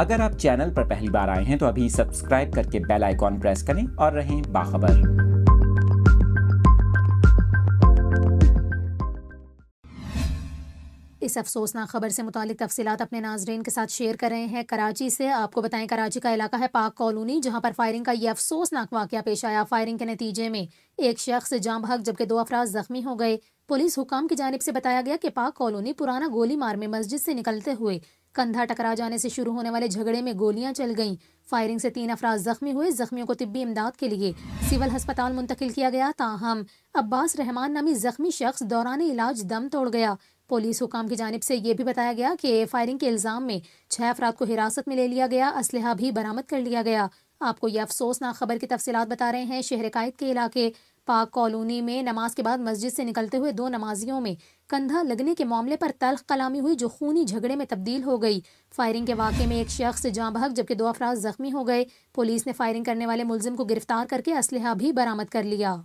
अगर आप चैनल पर पहली बार आए हैं तो अभी सब्सक्राइब करके बेल आइकॉन प्रेस करें और रहें बाखबर इस अफसोसनाक खबर से मुतल तफसीत अपने नाजरन के साथ शेयर कर रहे हैं कराची से आपको बताएं कराची का इलाका है पाक कॉलोनी जहां पर फायरिंग का यह अफसोसनाक वाक़ पेश आया फायरिंग के नतीजे में एक शख्स जाम भाग जबकि दो अफराज जख्मी हो गए पुलिस हुकाम की जानब से बताया गया कि पाक कॉलोनी पुराना गोली मार में मस्जिद से निकलते हुए कंधा टकरा जाने से शुरू होने वाले झगड़े में गोलियां चल गईं फायरिंग से तीन अफराज जख्मी हुए जख्मियों को तिबी इमदाद के लिए सिविल अस्पताल मुंतकिल किया गया ताहम अब्बास रहमान नामी जख्मी शख्स दौरान इलाज दम तोड़ गया पुलिस हुकाम की जानब से यह भी बताया गया कि फायरिंग के इल्ज़ाम में छः अफराद को हिरासत में ले लिया गया असलहा भी बरामद कर लिया गया आपको यह अफसोसनाक खबर की तफसीत बता रहे हैं शहर कायद के इलाके पाक कॉलोनी में नमाज के बाद मस्जिद से निकलते हुए दो नमाजियों में कंधा लगने के मामले पर तल्ख कलामी हुई जो खूनी झगड़े में तब्दील हो गई फायरिंग के वाक़े में एक शख्स जहाँ बहक जबकि दो अफराज जख्मी हो गए पुलिस ने फायरिंग करने वाले मुलजिम को गिरफ्तार करके असलहा भी बरामद कर लिया